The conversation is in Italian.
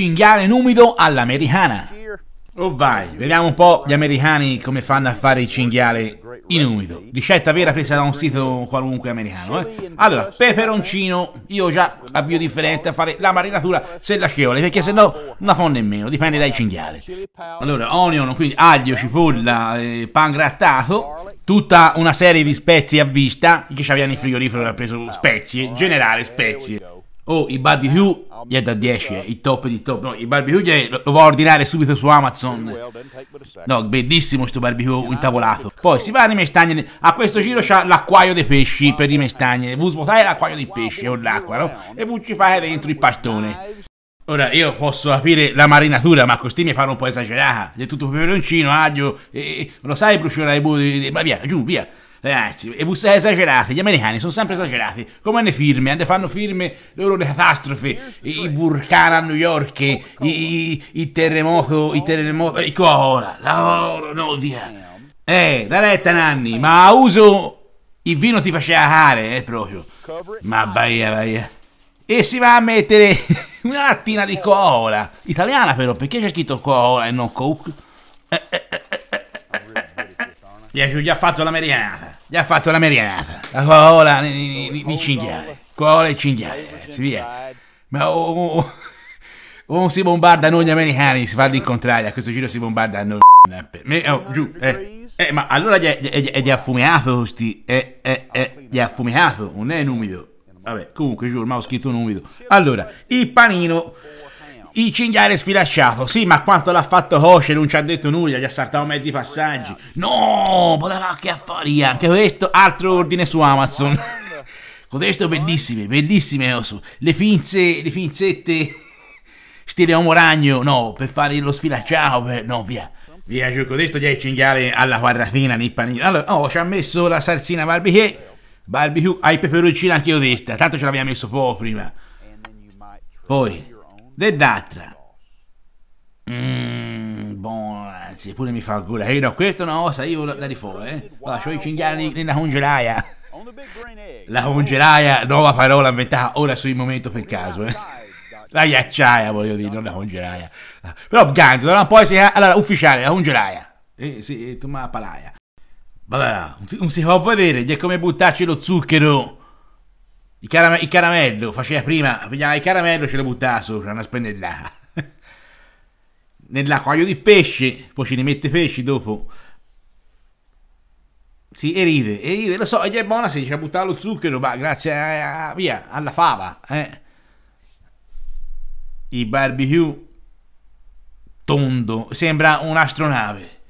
cinghiale numido all'americana. Oh vai, vediamo un po' gli americani come fanno a fare il cinghiale in umido. Ricetta vera presa da un sito qualunque americano. Eh? Allora, peperoncino, io già avvio differente a fare la marinatura se lascevole, perché se no non la fa nemmeno, dipende dai cinghiali. Allora, onion, quindi aglio, cipolla, eh, pan grattato, tutta una serie di spezie a vista, chi c'aveva nel frigorifero ha preso spezie, generale spezie. Oh, i barbecue gli è da 10, eh, i top di top. No, il barbecue lo, lo va a ordinare subito su Amazon. No, bellissimo questo barbecue intavolato. Poi si va a rimestagnere. A questo giro c'ha l'acquaio dei pesci per rimestagnere. Vuoi svuotare l'acquaio dei pesci o l'acqua, no? E vuoi ci fai dentro il pastone. Ora, io posso aprire la marinatura, ma questi mi fanno un po' esagerata. È tutto peperoncino, aglio, e, lo sai, bruciare i buti, ma via, giù, via. Ragazzi, e voi esagerate, gli americani sono sempre esagerati, come le firme, eh, ande fanno firme loro le catastrofe, i vulcani a New York, i, i, i terremoto, i terremoto, i cola, la loro no Eh, da retta Nanni, ma a uso il vino ti faceva care, eh, proprio. Ma baia, baia. Eh. E si va a mettere una lattina di cola, italiana però, perché c'è scritto cola e non coke? Eh, eh, eh, eh, eh, eh, eh, eh. Gli ha fatto la meridiana. Gli ha fatto la merinata, la cola di cinghiale, cola e cinghiale, ragazzi, via. Ma o, oh, oh, oh, si bombarda noi gli americani, si fa l'incontrario, a questo giro si bombarda noi. Oh, giù, eh. eh. ma allora gli, gli, gli ha fumicato sti, eh, eh, eh, gli ha fumicato, non è eh, numido. Vabbè, comunque giù, ormai ho scritto numido. Allora, il panino il cinghiale sfilacciato, sì, ma quanto l'ha fatto Hoce non ci ha detto nulla, gli ha saltato mezzi passaggi. No, potrà che affaria. anche questo, altro ordine su Amazon. Codesto bellissime, bellissime Osu. Oh, le pinze, le pinzette stile uomo ragno, no, per fare lo sfilacciato, per... no, via. Via, giù, codesto gli hai cinghiale alla quadratina, nel panino. Allora, oh, ci ha messo la salsina barbecue, barbecue ai peperoncini anche io detta, tanto ce l'abbiamo messo poco prima. Poi dell'altra. Mmm, buona, pure mi fa il culo. Io eh, no, questa è una ossa, io la rifò, eh. Lascio i cinghiali nella congelaia. La congelaia, nuova parola inventata ora sul momento per caso, eh. La ghiacciaia, voglio dire, non la congelaia. Però Gans, allora poi si Allora, ufficiale, la congelaia. Eh, sì, eh, tu ma palaia. Vabbè, non si può vedere, è come buttarci lo zucchero il, carame- il caramello, faceva prima, pigliava il caramello e ce lo buttava sopra, una spennellata. Nell'acquario di pesce, poi ci ne mette pesci dopo. Sì, e ride, e ride, lo so, e gli è buona se ci ha buttato lo zucchero, ma grazie a, a, via, alla fava, eh. Il barbecue tondo, sembra un'astronave.